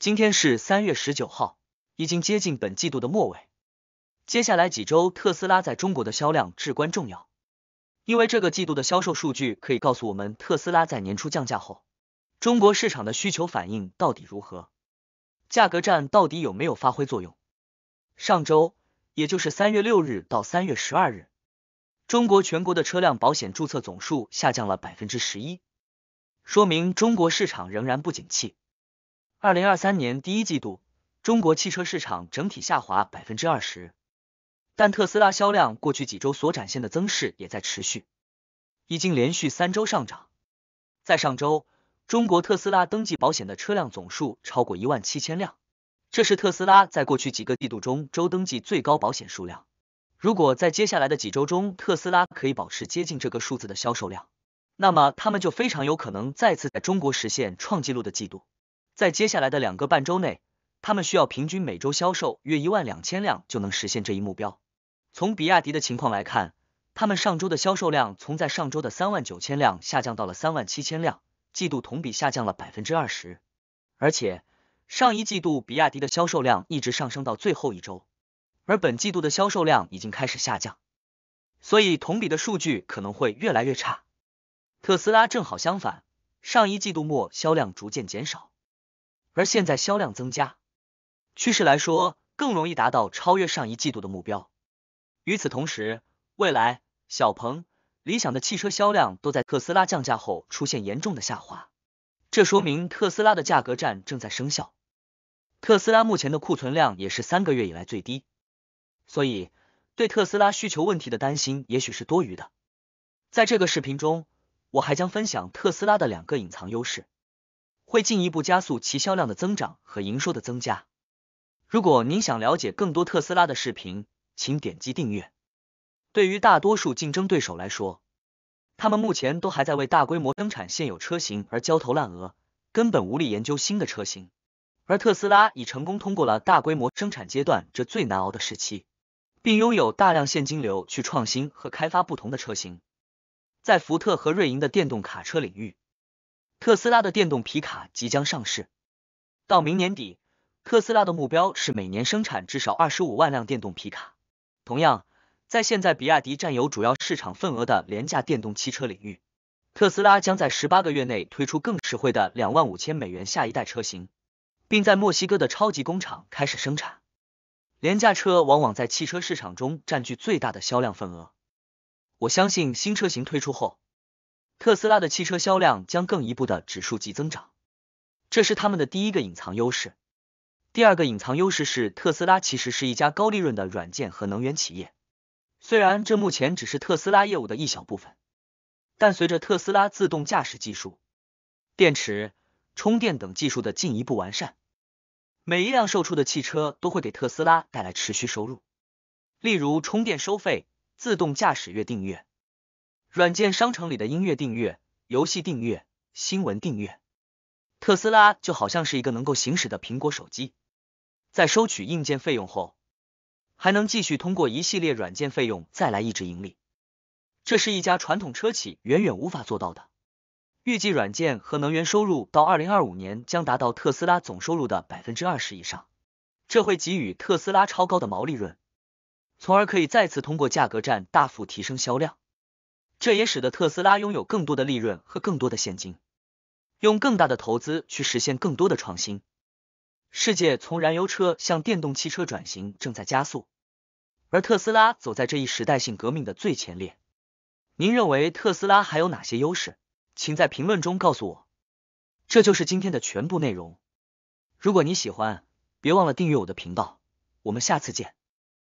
今天是三月十九号，已经接近本季度的末尾。接下来几周，特斯拉在中国的销量至关重要，因为这个季度的销售数据可以告诉我们特斯拉在年初降价后，中国市场的需求反应到底如何，价格战到底有没有发挥作用。上周，也就是三月六日到三月十二日，中国全国的车辆保险注册总数下降了百分之十一，说明中国市场仍然不景气。二零二三年第一季度，中国汽车市场整体下滑百分之二十，但特斯拉销量过去几周所展现的增势也在持续，已经连续三周上涨。在上周，中国特斯拉登记保险的车辆总数超过一万七千辆，这是特斯拉在过去几个季度中周登记最高保险数量。如果在接下来的几周中，特斯拉可以保持接近这个数字的销售量，那么他们就非常有可能再次在中国实现创纪录的季度。在接下来的两个半周内，他们需要平均每周销售约一万两千辆就能实现这一目标。从比亚迪的情况来看，他们上周的销售量从在上周的三万九千辆下降到了三万七千辆，季度同比下降了百分之二十。而且上一季度比亚迪的销售量一直上升到最后一周，而本季度的销售量已经开始下降，所以同比的数据可能会越来越差。特斯拉正好相反，上一季度末销量逐渐减少。而现在销量增加趋势来说，更容易达到超越上一季度的目标。与此同时，未来、小鹏、理想的汽车销量都在特斯拉降价后出现严重的下滑，这说明特斯拉的价格战正在生效。特斯拉目前的库存量也是三个月以来最低，所以对特斯拉需求问题的担心也许是多余的。在这个视频中，我还将分享特斯拉的两个隐藏优势。会进一步加速其销量的增长和营收的增加。如果您想了解更多特斯拉的视频，请点击订阅。对于大多数竞争对手来说，他们目前都还在为大规模生产现有车型而焦头烂额，根本无力研究新的车型。而特斯拉已成功通过了大规模生产阶段这最难熬的时期，并拥有大量现金流去创新和开发不同的车型。在福特和瑞银的电动卡车领域。特斯拉的电动皮卡即将上市，到明年底，特斯拉的目标是每年生产至少二十五万辆电动皮卡。同样，在现在比亚迪占有主要市场份额的廉价电动汽车领域，特斯拉将在十八个月内推出更实惠的两万五千美元下一代车型，并在墨西哥的超级工厂开始生产。廉价车往往在汽车市场中占据最大的销量份额。我相信新车型推出后。特斯拉的汽车销量将更一步的指数级增长，这是他们的第一个隐藏优势。第二个隐藏优势是，特斯拉其实是一家高利润的软件和能源企业。虽然这目前只是特斯拉业务的一小部分，但随着特斯拉自动驾驶技术、电池充电等技术的进一步完善，每一辆售出的汽车都会给特斯拉带来持续收入，例如充电收费、自动驾驶月订阅。软件商城里的音乐订阅、游戏订阅、新闻订阅，特斯拉就好像是一个能够行驶的苹果手机，在收取硬件费用后，还能继续通过一系列软件费用再来一直盈利。这是一家传统车企远远无法做到的。预计软件和能源收入到二零二五年将达到特斯拉总收入的百分之二十以上，这会给予特斯拉超高的毛利润，从而可以再次通过价格战大幅提升销量。这也使得特斯拉拥有更多的利润和更多的现金，用更大的投资去实现更多的创新。世界从燃油车向电动汽车转型正在加速，而特斯拉走在这一时代性革命的最前列。您认为特斯拉还有哪些优势？请在评论中告诉我。这就是今天的全部内容。如果你喜欢，别忘了订阅我的频道。我们下次见。